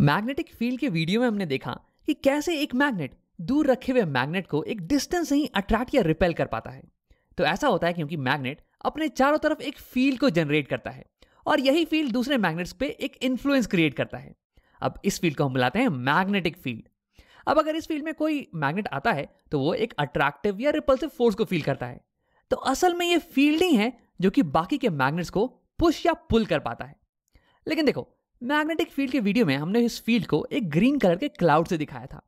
magnetic field के video में हमने देखा कि कैसे एक मैग्नेट दूर रखे हुए मैग्नेट को एक डिस्टेंस से ही अट्रैक्ट या रिपेल कर पाता है तो ऐसा होता है क्योंकि मैग्नेट अपने चारों तरफ एक फील्ड को जनरेट करता है और यही फील्ड दूसरे मैग्नेट्स पे एक इन्फ्लुएंस क्रिएट करता है अब इस फील्ड को हम बुलाते हैं मैग्नेटिक फील्ड अब अगर इस फील्ड में कोई मैग्नेट आता है तो वो एक अट्रैक्टिव या रिपल्सिव फोर्स को फील करता है तो असल में ये फील्ड ही है जो कि बाकी के मैग्नेट्स को पुश या पुल कर पाता है लेकिन देखो मैग्नेटिक फील्ड के वीडियो में हमने इस फील्ड को एक ग्रीन कलर के क्लाउड से दिखाया था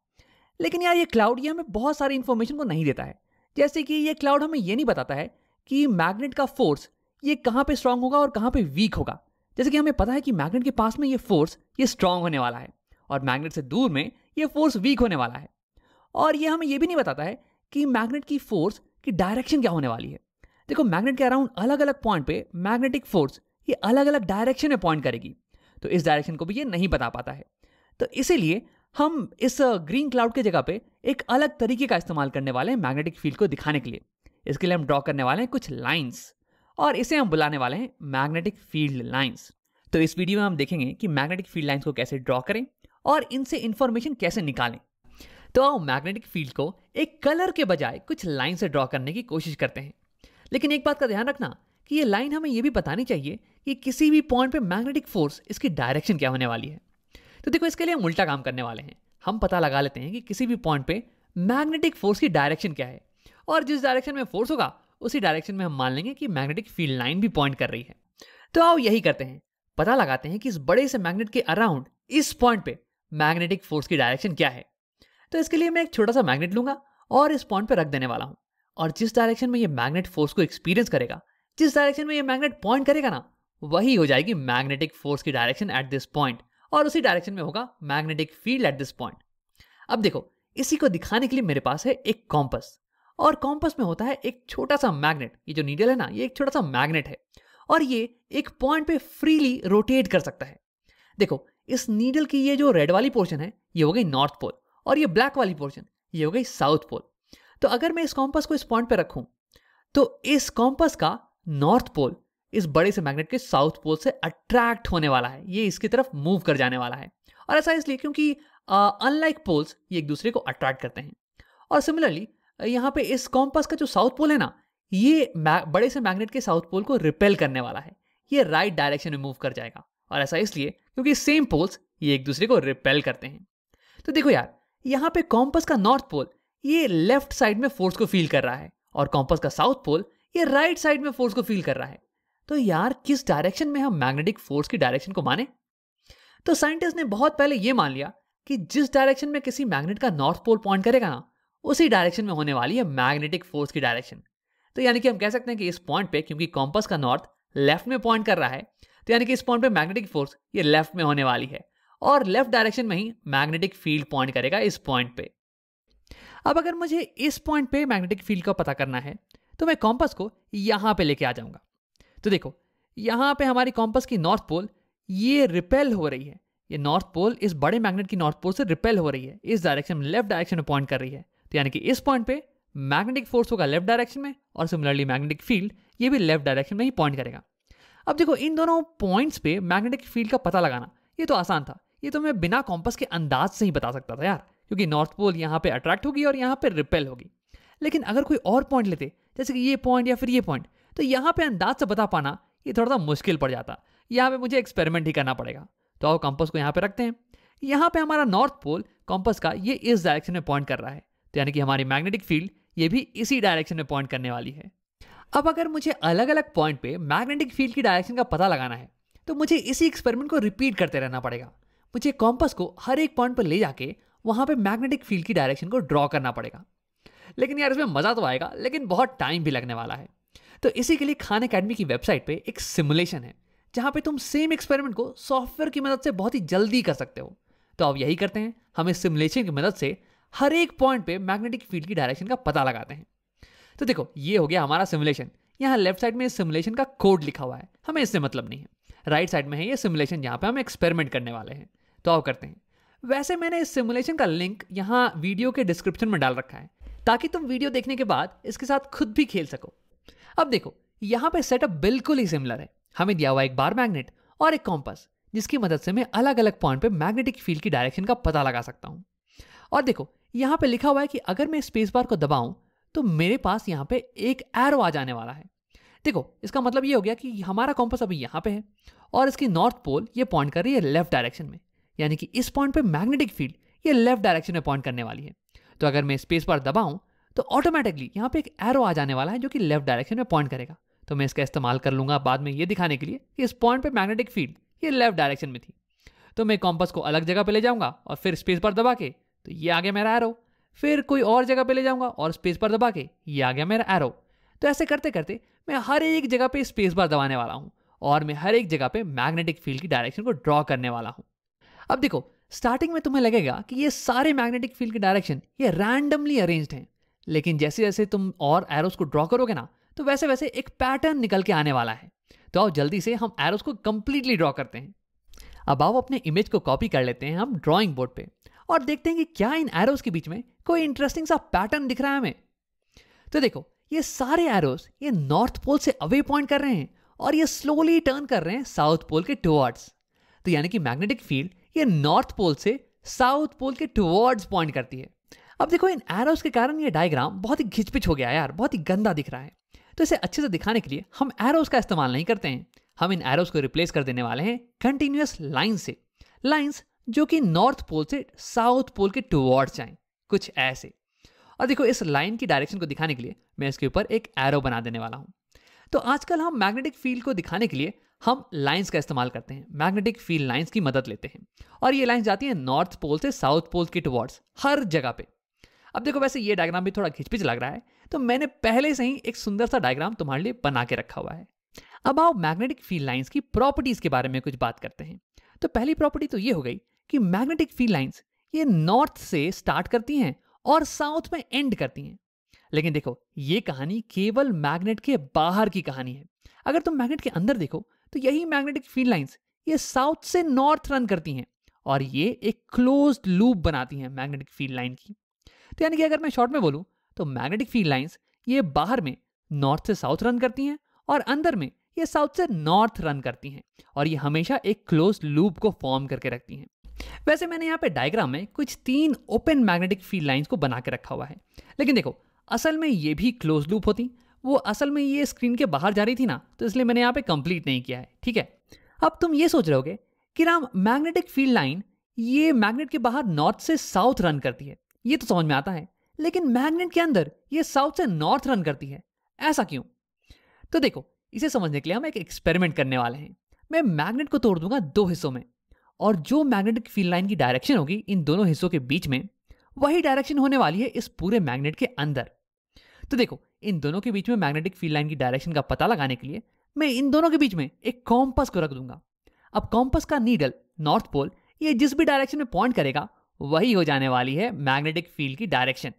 लेकिन यार ये क्लाउड ये हमें बहुत सारी इन्फॉर्मेशन को नहीं देता है जैसे कि ये क्लाउड हमें ये नहीं बताता है कि मैग्नेट का फोर्स ये कहाँ पे स्ट्रांग होगा और कहाँ पे वीक होगा जैसे कि हमें पता है कि मैग्नेट के पास में ये फोर्स ये स्ट्रांग होने वाला है और मैग्नेट से दूर में ये फोर्स वीक होने वाला है और ये हमें ये भी नहीं बताता है कि मैग्नेट की फोर्स की डायरेक्शन क्या होने वाली है देखो मैग्नेट के अराउंड अलग अलग पॉइंट पे मैग्नेटिक फोर्स ये अलग अलग डायरेक्शन में पॉइंट करेगी तो इस डायरेक्शन को भी ये नहीं बता पाता है तो इसीलिए हम इस ग्रीन क्लाउड की जगह पे एक अलग तरीके का इस्तेमाल करने वाले हैं मैग्नेटिक फील्ड को दिखाने के लिए इसके लिए हम ड्रॉ करने वाले हैं कुछ लाइन्स और इसे हम बुलाने वाले हैं मैग्नेटिक फील्ड लाइन्स तो इस वीडियो में हम देखेंगे कि मैग्नेटिक फील्ड लाइन्स को कैसे ड्रॉ करें और इनसे इन्फॉर्मेशन कैसे निकालें तो आओ मैग्नेटिक फील्ड को एक कलर के बजाय कुछ लाइन से ड्रॉ करने की कोशिश करते हैं लेकिन एक बात का ध्यान रखना कि ये लाइन हमें ये भी बतानी चाहिए कि किसी भी पॉइंट पे मैग्नेटिक फोर्स इसकी डायरेक्शन क्या होने वाली है तो देखो इसके लिए हम उल्टा काम करने वाले हैं हम पता लगा लेते हैं कि किसी भी पॉइंट पे मैग्नेटिक फोर्स की डायरेक्शन क्या है और जिस डायरेक्शन में फोर्स होगा उसी डायरेक्शन में हम मान लेंगे कि मैग्नेटिक फील्ड लाइन भी पॉइंट कर रही है तो आओ यही करते हैं पता लगाते हैं कि इस बड़े से मैग्नेट के अराउंड इस पॉइंट पे मैग्नेटिक फोर्स की डायरेक्शन क्या है तो इसके लिए मैं एक छोटा सा मैग्नेट लूंगा और इस पॉइंट पे रख देने वाला हूँ और जिस डायरेक्शन में ये मैग्नेट फोर्स को एक्सपीरियंस करेगा जिस डायरेक्शन में ये मैग्नेट पॉइंट करेगा ना वही हो जाएगी मैग्नेटिक फोर्स की डायरेक्शन एट दिस पॉइंट और उसी डायरेक्शन में होगा magnetic field at this point अब देखो इसी को दिखाने के लिए मेरे पास है एक कॉम्पस और कॉम्पस में होता है एक छोटा सा मैग्नेट ये जो नीडल है ना ये एक छोटा सा मैग्नेट है और ये एक पॉइंट पे फ्रीली रोटेट कर सकता है देखो इस नीडल की ये जो रेड वाली पोर्शन है ये हो गई नॉर्थ पोल और ये ब्लैक वाली पोर्शन ये हो गई साउथ पोल तो अगर मैं इस कॉम्पस को इस पॉइंट पर रखूं तो इस कॉम्पस का नॉर्थ पोल इस बड़े से मैग्नेट के साउथ पोल से अट्रैक्ट होने वाला है ये इसकी तरफ मूव कर जाने वाला है और ऐसा इसलिए क्योंकि अनलाइक पोल्स ये एक दूसरे को अट्रैक्ट करते हैं और सिमिलरली यहाँ पे इस कॉम्पस का जो साउथ पोल है ना ये बड़े से मैग्नेट के साउथ पोल को रिपेल करने वाला है ये राइट right डायरेक्शन में मूव कर जाएगा और ऐसा इसलिए क्योंकि सेम पोल्स ये एक दूसरे को रिपेल करते हैं तो देखो यार यहाँ पे कॉम्पस का नॉर्थ पोल ये लेफ्ट साइड में फोर्स को फील कर रहा है और कॉम्पस का साउथ पोल ये राइट साइड में फोर्स को फील कर रहा है तो यार किस डायरेक्शन में हम मैग्नेटिक फोर्स की डायरेक्शन को माने तो साइंटिस्ट ने बहुत पहले ये मान लिया कि जिस डायरेक्शन में किसी मैग्नेट का नॉर्थ पोल पॉइंट करेगा ना उसी डायरेक्शन में होने वाली है मैग्नेटिक फोर्स की डायरेक्शन तो यानी कि हम कह सकते हैं कि इस पॉइंट पे क्योंकि कॉम्पस का नॉर्थ लेफ्ट में पॉइंट कर रहा है तो यानी कि इस पॉइंट पे मैग्नेटिक फोर्स ये लेफ्ट में होने वाली है और लेफ्ट डायरेक्शन में ही मैग्नेटिक फील्ड पॉइंट करेगा इस पॉइंट पे अब अगर मुझे इस पॉइंट पे मैग्नेटिक फील्ड का पता करना है तो मैं कॉम्पस को यहाँ पे लेके आ जाऊँगा तो देखो यहाँ पे हमारी कॉम्पस की नॉर्थ पोल ये रिपेल हो रही है ये नॉर्थ पोल इस बड़े मैग्नेट की नॉर्थ पोल से रिपेल हो रही है इस डायरेक्शन में लेफ्ट डायरेक्शन में पॉइंट कर रही है तो यानी कि इस पॉइंट पे मैग्नेटिक फोर्स होगा लेफ्ट डायरेक्शन में और सिमिलरली मैग्नेटिक फील्ड ये भी लेफ्ट डायरेक्शन में ही पॉइंट करेगा अब देखो इन दोनों पॉइंट्स पे मैग्नेटिक फील्ड का पता लगाना ये तो आसान था ये तो मैं बिना कॉम्पस के अंदाज से ही बता सकता था यार क्योंकि नॉर्थ पोल यहाँ पे अट्रैक्ट होगी और यहाँ पे रिपेल होगी लेकिन अगर कोई और पॉइंट लेते जैसे कि ये पॉइंट या फिर ये पॉइंट तो यहाँ पे अंदाज से बता पाना ये थोड़ा सा मुश्किल पड़ जाता यहाँ पे मुझे एक्सपेरिमेंट ही करना पड़ेगा तो आओ कंपस को यहाँ पे रखते हैं यहाँ पे हमारा नॉर्थ पोल कंपस का ये इस डायरेक्शन में पॉइंट कर रहा है तो यानी कि हमारी मैग्नेटिक फील्ड ये भी इसी डायरेक्शन में पॉइंट करने वाली है अब अगर मुझे अलग अलग पॉइंट पे मैग्नेटिक फील्ड की डायरेक्शन का पता लगाना है तो मुझे इसी एक्सपेरिमेंट को रिपीट करते रहना पड़ेगा मुझे कॉम्पस को हर एक पॉइंट पर ले जाके वहाँ पे मैग्नेटिक फील्ड की डायरेक्शन को ड्रॉ करना पड़ेगा लेकिन यार इसमें मज़ा तो आएगा लेकिन बहुत टाइम भी लगने वाला है तो इसी के लिए खान अकेडमी की वेबसाइट पर एक सिमुलेशन है जहाँ पे तुम सेम एक्सपेरिमेंट को सॉफ्टवेयर की मदद से बहुत ही जल्दी कर सकते हो तो अब यही करते हैं हम इस सिमुलेशन की मदद से हर एक पॉइंट पे मैग्नेटिक फील्ड की डायरेक्शन का पता लगाते हैं तो देखो ये हो गया हमारा सिमुलेशन यहाँ लेफ्ट साइड में इस सिमुलेशन का कोड लिखा हुआ है हमें इससे मतलब नहीं है राइट right साइड में है ये सिमुलेशन जहाँ पे हम एक्सपेरिमेंट करने वाले हैं तो आओ करते हैं वैसे मैंने इस सिमुलेशन का लिंक यहाँ वीडियो के डिस्क्रिप्शन में डाल रखा है ताकि तुम वीडियो देखने के बाद इसके साथ खुद भी खेल सको अब देखो यहां पर सेटअप बिल्कुल ही सिमिलर है हमें दिया हुआ एक बार मैग्नेट और एक कॉम्पस जिसकी मदद से मैं अलग अलग पॉइंट पे मैग्नेटिक फील्ड की डायरेक्शन का पता लगा सकता हूं और देखो यहां पे लिखा हुआ है कि अगर मैं स्पेस बार को दबाऊं तो मेरे पास यहां पे एक एरो आ जाने वाला है देखो इसका मतलब ये हो गया कि हमारा कॉम्पस अभी यहां पे है और इसकी नॉर्थ पोल ये पॉइंट कर रही है लेफ्ट डायरेक्शन में यानी कि इस पॉइंट पे मैग्नेटिक फील्ड ये लेफ्ट डायरेक्शन में पॉइंट करने वाली है तो अगर मैं स्पेस बार दबाऊँ तो ऑटोमेटिकली यहाँ पे एक एरो आ जाने वाला है जो कि लेफ्ट डायरेक्शन में पॉइंट करेगा तो मैं इसका इस्तेमाल कर लूँगा बाद में ये दिखाने के लिए कि इस पॉइंट पे मैग्नेटिक फील्ड ये लेफ्ट डायरेक्शन में थी तो मैं कॉम्पस को अलग जगह पे ले जाऊँगा और फिर स्पेस पर दबा के तो ये आ गया मेरा एरो फिर कोई और जगह पे ले जाऊँगा और स्पेस पर दबा के ये आ गया मेरा एरो तो ऐसे करते करते मैं हर एक जगह पे स्पेस बार दबाने वाला हूँ और मैं हर एक जगह पे मैग्नेटिक फील्ड की डायरेक्शन को ड्रॉ करने वाला हूँ अब देखो स्टार्टिंग में तुम्हें लगेगा कि ये सारे मैग्नेटिक फील्ड के डायरेक्शन ये रैंडमली अरेंज हैं लेकिन जैसे जैसे तुम और एरोस को ड्रॉ करोगे ना तो वैसे वैसे एक पैटर्न निकल के आने वाला है तो आओ जल्दी से हम एरोस को कंप्लीटली ड्रॉ करते हैं अब आओ अपने इमेज को कॉपी कर लेते हैं हम ड्रॉइंग बोर्ड पे और देखते हैं कि क्या इन एरोस के बीच में कोई इंटरेस्टिंग सा पैटर्न दिख रहा है हमें तो देखो ये सारे एरोस ये नॉर्थ पोल से अवे पॉइंट कर रहे हैं और ये स्लोली टर्न कर रहे हैं साउथ पोल के टुवर्ड्स तो यानी कि मैग्नेटिक फील्ड ये नॉर्थ पोल से साउथ पोल के टुवर्ड्स पॉइंट करती है अब देखो इन एरोज के कारण ये डायग्राम बहुत ही घिचपिच हो गया यार बहुत ही गंदा दिख रहा है तो इसे अच्छे से दिखाने के लिए हम एरोज का इस्तेमाल नहीं करते हैं हम इन एरोज को रिप्लेस कर देने वाले हैं कंटिन्यूस लाइन से लाइन्स जो कि नॉर्थ पोल से साउथ पोल के टुवर्ड्स जाएं कुछ ऐसे और देखो इस लाइन की डायरेक्शन को दिखाने के लिए मैं इसके ऊपर एक एरो बना देने वाला हूँ तो आजकल हम मैग्नेटिक फील्ड को दिखाने के लिए हम लाइंस का इस्तेमाल करते हैं मैग्नेटिक फील्ड लाइंस की मदद लेते हैं और ये लाइंस जाती हैं नॉर्थ पोल से साउथ पोल के टुवर्ड्स हर जगह पे अब देखो वैसे ये डायग्राम भी थोड़ा घिचपिच लग रहा है तो मैंने पहले से ही एक सुंदर सा डायग्राम तुम्हारे लिए बना के रखा हुआ है अब आओ मैग्नेटिक फील्ड लाइंस की प्रॉपर्टीज के बारे में कुछ बात करते हैं तो पहली प्रॉपर्टी तो ये हो गई कि मैग्नेटिक फील्ड लाइंस ये नॉर्थ से स्टार्ट करती हैं और साउथ में एंड करती हैं लेकिन देखो ये कहानी केवल मैग्नेट के बाहर की कहानी है अगर तुम मैग्नेट के अंदर देखो तो यही मैग्नेटिक फील्ड लाइंस ये साउथ से नॉर्थ रन करती हैं और ये एक क्लोज लूप बनाती हैं मैग्नेटिक फील्ड लाइन की तो यानी कि अगर मैं शॉर्ट में बोलूँ तो मैग्नेटिक फील्ड लाइन्स ये बाहर में नॉर्थ से साउथ रन करती हैं और अंदर में ये साउथ से नॉर्थ रन करती हैं और ये हमेशा एक क्लोज लूप को फॉर्म करके रखती हैं वैसे मैंने यहाँ पे डायग्राम में कुछ तीन ओपन मैग्नेटिक फील्ड लाइंस को बना के रखा हुआ है लेकिन देखो असल में ये भी क्लोज लूप होती वो असल में ये स्क्रीन के बाहर जा रही थी ना तो इसलिए मैंने यहाँ पे कंप्लीट नहीं किया है ठीक है अब तुम ये सोच रहे होगे कि राम मैग्नेटिक फील्ड लाइन ये मैग्नेट के बाहर नॉर्थ से साउथ रन करती है ये तो समझ में आता है लेकिन मैग्नेट के अंदर ये साउथ से नॉर्थ रन करती है ऐसा क्यों तो देखो इसे समझने के लिए हम एक एक्सपेरिमेंट करने वाले हैं मैं मैग्नेट को तोड़ दूंगा दो हिस्सों में और जो मैग्नेटिक फील्ड लाइन की डायरेक्शन होगी इन दोनों हिस्सों के बीच में वही डायरेक्शन होने वाली है इस पूरे मैग्नेट के अंदर तो देखो इन दोनों के बीच में मैग्नेटिक फील्ड लाइन की डायरेक्शन का पता लगाने के लिए मैं इन दोनों के बीच में एक कॉम्पस को रख दूंगा अब कॉम्पस का नीडल नॉर्थ पोल ये जिस भी डायरेक्शन में पॉइंट करेगा वही हो जाने वाली है मैग्नेटिक फील्ड की डायरेक्शन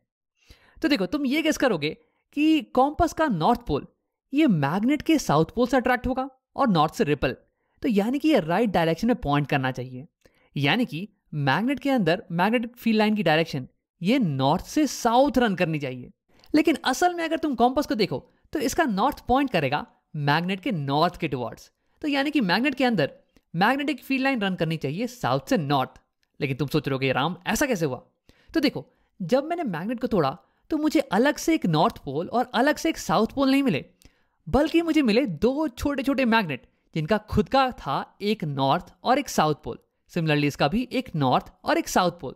तो देखो तुम ये गेस करोगे कि कॉम्पस का नॉर्थ पोल ये मैग्नेट के साउथ पोल से अट्रैक्ट होगा और नॉर्थ से रिपल तो यानी कि ये राइट डायरेक्शन में पॉइंट करना चाहिए यानी कि मैग्नेट के अंदर मैग्नेटिक फील्ड लाइन की डायरेक्शन ये नॉर्थ से साउथ रन करनी चाहिए लेकिन असल में अगर तुम कॉम्पस को देखो तो इसका नॉर्थ पॉइंट करेगा मैग्नेट के नॉर्थ के टुवर्ड्स तो यानी कि मैग्नेट के अंदर मैग्नेटिक फील्ड लाइन रन करनी चाहिए साउथ से नॉर्थ लेकिन तुम सोच रहे हो राम ऐसा कैसे हुआ तो देखो जब मैंने मैग्नेट को तोड़ा तो मुझे अलग से एक नॉर्थ पोल और अलग से एक साउथ पोल नहीं मिले बल्कि मुझे मिले दो छोटे छोटे मैग्नेट जिनका खुद का था एक नॉर्थ और एक साउथ पोल सिमिलरली इसका भी एक नॉर्थ और एक साउथ पोल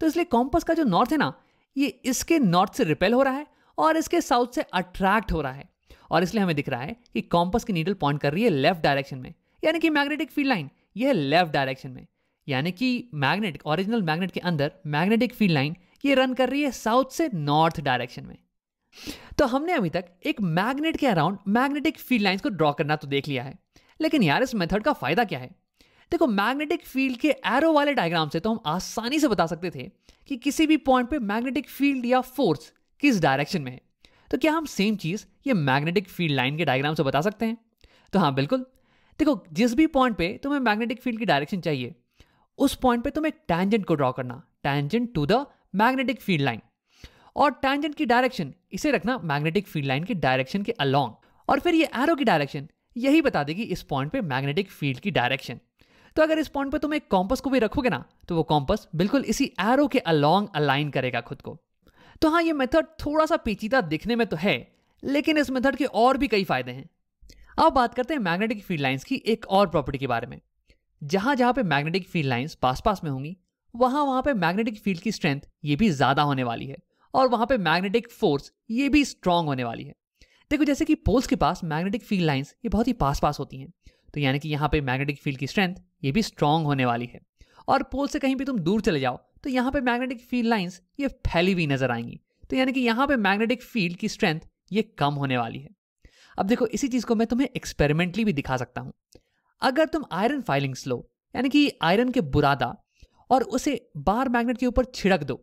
तो इसलिए कॉम्पस का जो नॉर्थ है ना ये इसके नॉर्थ से रिपेल हो रहा है और इसके साउथ से अट्रैक्ट हो रहा है और इसलिए हमें दिख रहा है कि कॉम्पस की नीडल पॉइंट कर रही है लेफ्ट डायरेक्शन में यानी कि मैग्नेटिक फील्ड लाइन यह लेफ्ट डायरेक्शन में यानी कि मैग्नेट ओरिजिनल मैग्नेट के अंदर मैग्नेटिक फील्ड लाइन ये रन कर रही है साउथ से नॉर्थ डायरेक्शन में तो हमने अभी तक एक मैग्नेट के अराउंड मैग्नेटिक फील्ड लाइंस को ड्रॉ करना तो देख लिया है लेकिन यार इस मेथड का फायदा क्या है देखो मैग्नेटिक फील्ड के एरो वाले डायग्राम से तो हम आसानी से बता सकते थे कि किसी भी पॉइंट पे मैग्नेटिक फील्ड या फोर्स किस डायरेक्शन में है तो क्या हम सेम चीज़ ये मैग्नेटिक फील्ड लाइन के डायग्राम से बता सकते हैं तो हाँ बिल्कुल देखो जिस भी पॉइंट पे तुम्हें मैग्नेटिक फील्ड की डायरेक्शन चाहिए उस पॉइंट पे तुम्हें टैंजेंट को ड्रॉ करना tangent to the magnetic field line और टैंजेंट की डायरेक्शन इसे रखना मैग्नेटिक फील्ड लाइन के डायरेक्शन के अलॉन्ग और फिर ये एरो की डायरेक्शन यही बता देगी इस पॉइंट पे मैग्नेटिक फील्ड की डायरेक्शन तो अगर इस पॉइंट पे तुम एक कॉम्पस को भी रखोगे ना तो वो कॉम्पस बिल्कुल इसी एरो के अलॉन्ग अलाइन करेगा खुद को तो हाँ ये मेथड थोड़ा सा पेचीदा दिखने में तो है लेकिन इस मेथड के और भी कई फायदे हैं अब बात करते हैं मैग्नेटिक फील्ड लाइंस की एक और प्रॉपर्टी के बारे में जहां जहां पे मैग्नेटिक फील्ड लाइंस पास पास में होंगी वहां वहां पे मैग्नेटिक फील्ड की स्ट्रेंथ ये भी ज्यादा होने वाली है और वहां पे मैग्नेटिक फोर्स ये भी स्ट्रांग होने वाली है देखो जैसे कि पोल्स के पास मैग्नेटिक फील्ड लाइंस ये बहुत ही पास पास होती हैं तो यानी कि यहाँ पे मैग्नेटिक फील्ड की स्ट्रेंथ ये भी स्ट्रांग होने वाली है और पोल से कहीं भी तुम दूर चले जाओ तो यहाँ पे मैग्नेटिक फील्ड लाइंस ये फैली हुई नजर आएंगी तो यानी कि यहाँ पे मैग्नेटिक फील्ड की स्ट्रेंथ ये कम होने वाली है अब देखो इसी चीज़ को मैं तुम्हें एक्सपेरिमेंटली भी दिखा सकता हूँ अगर तुम आयरन फाइलिंग्स लो यानी कि आयरन के बुरादा और उसे बार मैग्नेट के ऊपर छिड़क दो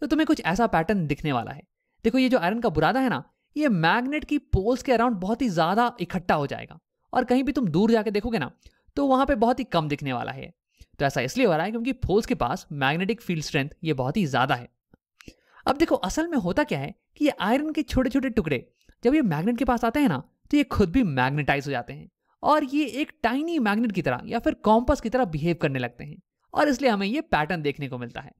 तो तुम्हें कुछ ऐसा पैटर्न दिखने वाला है देखो ये जो आयरन का बुरादा है ना ये मैग्नेट की पोल्स के अराउंड बहुत ही ज़्यादा इकट्ठा हो जाएगा और कहीं भी तुम दूर जाके देखोगे ना तो वहां पर बहुत ही कम दिखने वाला है तो ऐसा इसलिए हो रहा है क्योंकि फोल्स के पास मैग्नेटिक फील्ड स्ट्रेंथ ये बहुत ही ज़्यादा है अब देखो असल में होता क्या है कि ये आयरन के छोटे छोटे टुकड़े जब ये मैग्नेट के पास आते हैं ना तो ये खुद भी मैग्नेटाइज हो जाते हैं और ये एक टाइनी मैग्नेट की तरह या फिर कॉम्पस की तरह बिहेव करने लगते हैं और इसलिए हमें ये पैटर्न देखने को मिलता है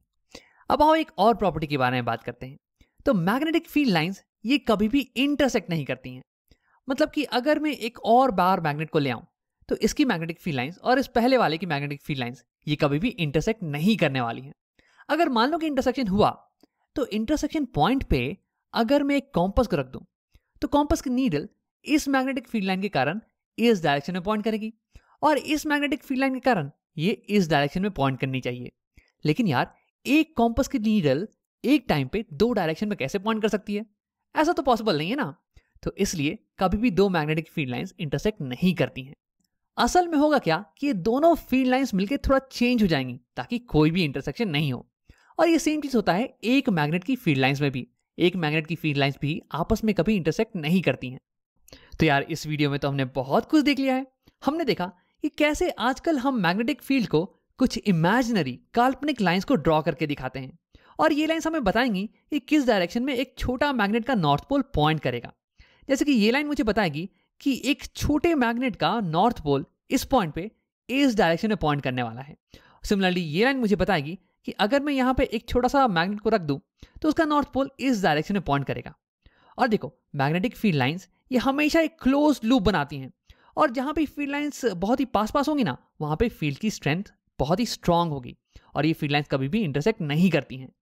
अब आओ एक और प्रॉपर्टी के बारे में बात करते हैं तो मैग्नेटिक फील्ड लाइंस ये कभी भी इंटरसेक्ट नहीं करती हैं मतलब कि अगर मैं एक और बार मैग्नेट को ले आऊं तो इसकी मैग्नेटिक फील्ड लाइंस और इस पहले वाले की मैग्नेटिक फील्ड लाइंस ये कभी भी इंटरसेक्ट नहीं करने वाली हैं अगर मान लो कि इंटरसेक्शन हुआ तो इंटरसेक्शन पॉइंट पे अगर मैं एक कॉम्पस को रख दूं तो कॉम्पस की नीडल इस मैग्नेटिक फील्ड लाइन के कारण इस डायरेक्शन में पॉइंट करेगी और इस मैग्नेटिक फील्ड लाइन के कारण ये इस डायरेक्शन में पॉइंट करनी चाहिए लेकिन यार एक कॉम्पस की नीडल एक टाइम पे दो डायरेक्शन में कैसे पॉइंट कर सकती है ऐसा तो पॉसिबल नहीं है ना तो इसलिए कभी भी दो मैग्नेटिक फील्ड लाइंस इंटरसेक्ट नहीं करती हैं असल में होगा क्या कि ये दोनों फील्ड लाइंस मिलकर थोड़ा चेंज हो जाएंगी ताकि कोई भी इंटरसेक्शन नहीं हो और ये सेम चीज़ होता है एक मैग्नेट की फील्ड लाइंस में भी एक मैग्नेट की फील्ड लाइंस भी आपस में कभी इंटरसेक्ट नहीं करती हैं तो यार इस वीडियो में तो हमने बहुत कुछ देख लिया है हमने देखा कि कैसे आजकल हम मैग्नेटिक फील्ड को कुछ इमेजिनरी काल्पनिक लाइंस को ड्रॉ करके दिखाते हैं और ये लाइंस हमें बताएंगी कि किस डायरेक्शन में एक छोटा मैग्नेट का नॉर्थ पोल पॉइंट करेगा जैसे कि ये लाइन मुझे बताएगी कि एक छोटे मैग्नेट का नॉर्थ पोल इस पॉइंट पे इस डायरेक्शन में पॉइंट करने वाला है सिमिलरली ये लाइन मुझे बताएगी कि अगर मैं यहाँ पे एक छोटा सा मैग्नेट को रख दूँ तो उसका नॉर्थ पोल इस डायरेक्शन में पॉइंट करेगा और देखो मैग्नेटिक फील्ड लाइन्स ये हमेशा एक क्लोज लूप बनाती हैं और जहाँ पे फील्ड लाइन्स बहुत ही पास पास होंगी ना वहाँ पे फील्ड की स्ट्रेंथ बहुत ही स्ट्रांग होगी और ये फील्ड लाइन्स कभी भी इंटरसेक्ट नहीं करती हैं